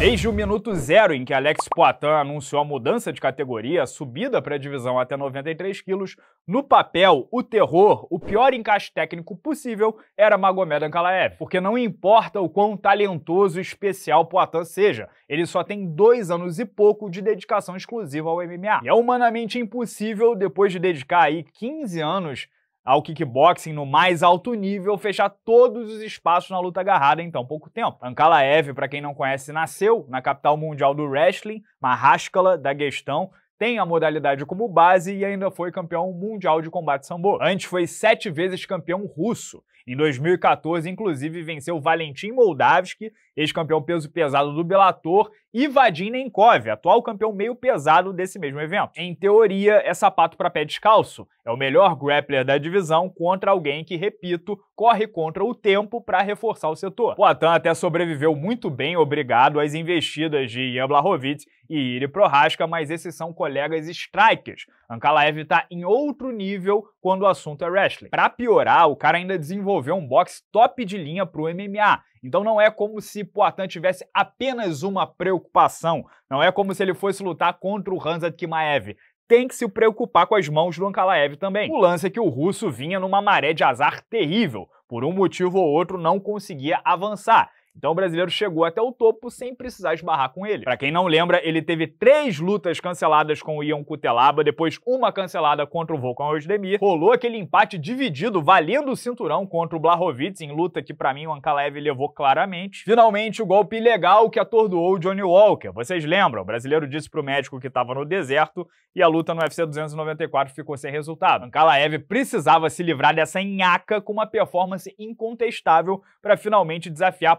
Desde o minuto zero em que Alex Poitin anunciou a mudança de categoria, subida para a divisão até 93 quilos, no papel, o terror, o pior encaixe técnico possível era Magomed Ankalaev, porque não importa o quão talentoso e especial Poitin seja, ele só tem dois anos e pouco de dedicação exclusiva ao MMA. E é humanamente impossível, depois de dedicar aí 15 anos ao kickboxing no mais alto nível, fechar todos os espaços na luta agarrada em tão pouco tempo. Ankalaev, para quem não conhece, nasceu na capital mundial do wrestling, da gestão tem a modalidade como base e ainda foi campeão mundial de combate sambo. Antes foi sete vezes campeão russo. Em 2014, inclusive, venceu Valentim Moldavski ex-campeão peso pesado do Bellator, e Vadim Nenkov, atual campeão meio pesado desse mesmo evento. Em teoria, é sapato para pé descalço. É o melhor grappler da divisão contra alguém que, repito, corre contra o tempo para reforçar o setor. Atan até sobreviveu muito bem, obrigado, às investidas de Ian Blachowicz e Iri Prohaska, mas esses são colegas strikers. Ankalaev está em outro nível quando o assunto é wrestling. Para piorar, o cara ainda desenvolveu um boxe top de linha para o MMA. Então não é como se Poitin tivesse apenas uma preocupação, não é como se ele fosse lutar contra o Hansa Kimaev tem que se preocupar com as mãos do Ankalaev também. O lance é que o russo vinha numa maré de azar terrível, por um motivo ou outro não conseguia avançar. Então o brasileiro chegou até o topo sem precisar esbarrar com ele. Para quem não lembra, ele teve três lutas canceladas com o Ion Cutelaba, depois uma cancelada contra o Volkan Ozdemir. Rolou aquele empate dividido, valendo o cinturão contra o Blahovic, em luta que para mim o Ankalaev levou claramente. Finalmente, o golpe ilegal que atordoou o Johnny Walker. Vocês lembram? O brasileiro disse pro médico que estava no deserto e a luta no UFC 294 ficou sem resultado. Ankalaev precisava se livrar dessa nhaca com uma performance incontestável para finalmente desafiar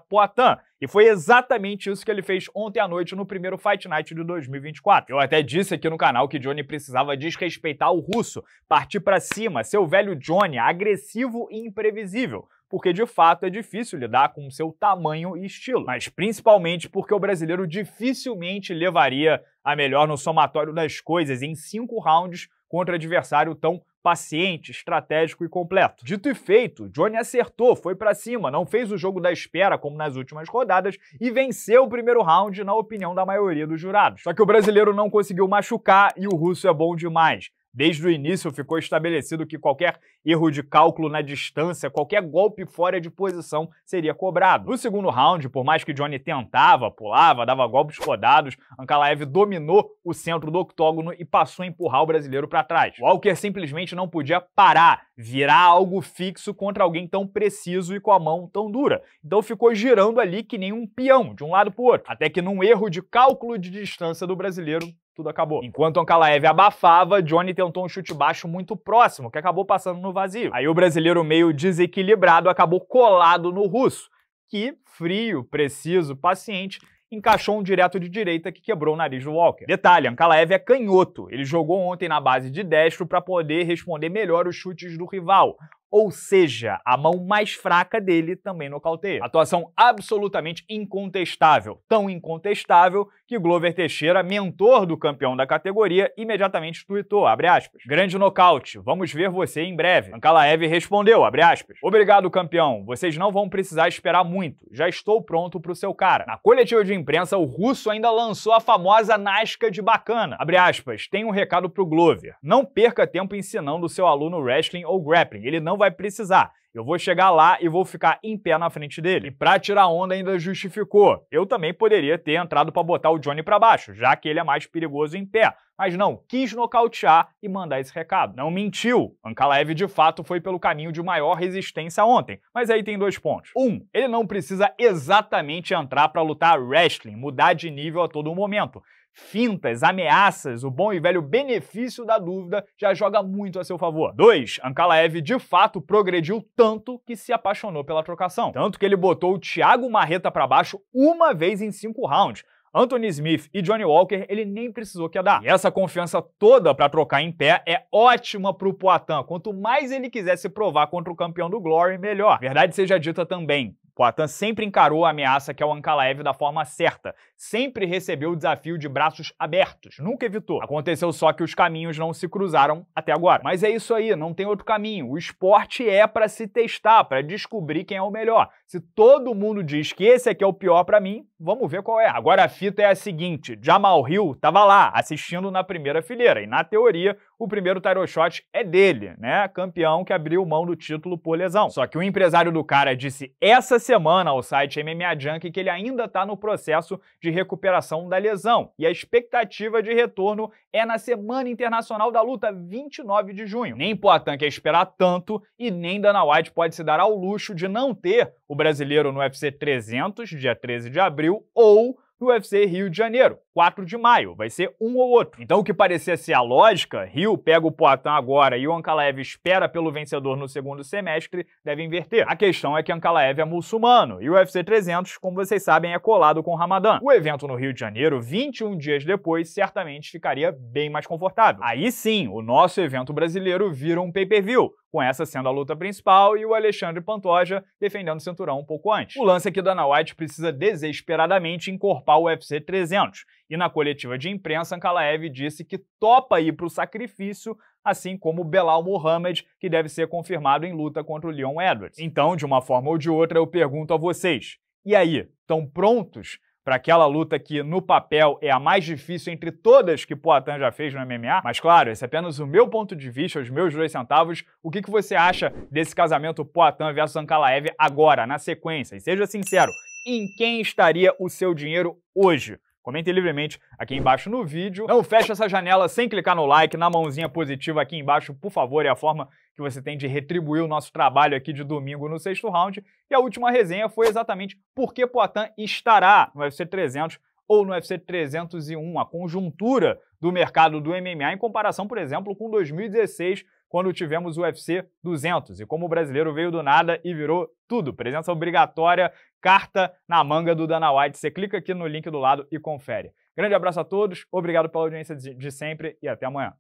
e foi exatamente isso que ele fez ontem à noite no primeiro Fight Night de 2024. Eu até disse aqui no canal que Johnny precisava desrespeitar o russo, partir para cima, seu velho Johnny, agressivo e imprevisível porque de fato é difícil lidar com seu tamanho e estilo, mas principalmente porque o brasileiro dificilmente levaria a melhor no somatório das coisas em cinco rounds contra adversário tão paciente, estratégico e completo. Dito e feito, Johnny acertou, foi para cima, não fez o jogo da espera como nas últimas rodadas e venceu o primeiro round na opinião da maioria dos jurados. Só que o brasileiro não conseguiu machucar e o russo é bom demais. Desde o início ficou estabelecido que qualquer erro de cálculo na distância, qualquer golpe fora de posição seria cobrado. No segundo round, por mais que Johnny tentava, pulava, dava golpes rodados, Ankalaev dominou o centro do octógono e passou a empurrar o brasileiro para trás. Walker simplesmente não podia parar, virar algo fixo contra alguém tão preciso e com a mão tão dura. Então ficou girando ali que nem um peão, de um lado para o outro, até que num erro de cálculo de distância do brasileiro, tudo acabou. Enquanto Ankalaev abafava, Johnny tentou um chute baixo muito próximo, que acabou passando no vazio. Aí o brasileiro meio desequilibrado acabou colado no russo, que, frio, preciso, paciente, encaixou um direto de direita que quebrou o nariz do Walker. Detalhe, Ankalaev é canhoto. Ele jogou ontem na base de destro para poder responder melhor os chutes do rival ou seja, a mão mais fraca dele também nocauteia. Atuação absolutamente incontestável, tão incontestável que Glover Teixeira, mentor do campeão da categoria, imediatamente tweetou, aspas, grande nocaute, vamos ver você em breve. Ankalaev respondeu, aspas, obrigado campeão, vocês não vão precisar esperar muito, já estou pronto pro seu cara. Na coletiva de imprensa, o russo ainda lançou a famosa Nasca de bacana, aspas, tem um recado pro Glover, não perca tempo ensinando o seu aluno wrestling ou grappling, ele não vai precisar. Eu vou chegar lá e vou ficar em pé na frente dele. E pra tirar onda ainda justificou. Eu também poderia ter entrado para botar o Johnny para baixo, já que ele é mais perigoso em pé. Mas não, quis nocautear e mandar esse recado. Não mentiu. Ankalaev de fato foi pelo caminho de maior resistência ontem. Mas aí tem dois pontos. Um, ele não precisa exatamente entrar para lutar wrestling, mudar de nível a todo momento fintas, ameaças, o bom e velho benefício da dúvida já joga muito a seu favor. 2. Ankalaev de fato progrediu tanto que se apaixonou pela trocação. Tanto que ele botou o Thiago Marreta para baixo uma vez em cinco rounds. Anthony Smith e Johnny Walker, ele nem precisou dar. E essa confiança toda para trocar em pé é ótima pro Poitin. Quanto mais ele quiser se provar contra o campeão do Glory, melhor. Verdade seja dita também, Poitin sempre encarou a ameaça que é o Ankalaev da forma certa, sempre recebeu o desafio de braços abertos, nunca evitou. Aconteceu só que os caminhos não se cruzaram até agora. Mas é isso aí, não tem outro caminho. O esporte é para se testar, para descobrir quem é o melhor. Se todo mundo diz que esse aqui é o pior para mim, vamos ver qual é. Agora a fita é a seguinte: Jamal Hill estava lá assistindo na primeira fileira e na teoria o primeiro title shot é dele, né? Campeão que abriu mão do título por lesão. Só que o empresário do cara disse essa semana ao site MMA Junkie que ele ainda está no processo de recuperação da lesão e a expectativa de retorno é na Semana Internacional da Luta, 29 de junho. Nem Poitin quer esperar tanto e nem Dana White pode se dar ao luxo de não ter o brasileiro no UFC 300, dia 13 de abril, ou no UFC Rio de Janeiro. 4 de maio, vai ser um ou outro. Então o que parecia ser a lógica, Rio pega o Poitin agora e o Ankalaev espera pelo vencedor no segundo semestre, deve inverter. A questão é que Ankalaev é muçulmano e o UFC 300, como vocês sabem, é colado com o Ramadã. O evento no Rio de Janeiro, 21 dias depois, certamente ficaria bem mais confortável. Aí sim, o nosso evento brasileiro vira um pay-per-view, com essa sendo a luta principal e o Alexandre Pantoja defendendo o cinturão um pouco antes. O lance é que Dana White precisa desesperadamente encorpar o UFC 300 e na coletiva de imprensa, Ankalaev disse que topa ir para o sacrifício, assim como Belal Mohamed, que deve ser confirmado em luta contra o Leon Edwards. Então, de uma forma ou de outra, eu pergunto a vocês: e aí, estão prontos para aquela luta que no papel é a mais difícil entre todas que Poatan já fez no MMA. Mas claro, esse é apenas o meu ponto de vista, os meus dois centavos. O que, que você acha desse casamento Poatan versus Ankalaev agora, na sequência? E seja sincero, em quem estaria o seu dinheiro hoje? Comentem livremente aqui embaixo no vídeo. Não feche essa janela sem clicar no like, na mãozinha positiva aqui embaixo, por favor. É a forma que você tem de retribuir o nosso trabalho aqui de domingo no sexto round. E a última resenha foi exatamente por que Poitin estará no UFC 300 ou no UFC 301, a conjuntura do mercado do MMA em comparação, por exemplo, com 2016, quando tivemos o UFC 200 e como o brasileiro veio do nada e virou tudo. Presença obrigatória, carta na manga do Dana White. Você clica aqui no link do lado e confere. Grande abraço a todos, obrigado pela audiência de sempre e até amanhã.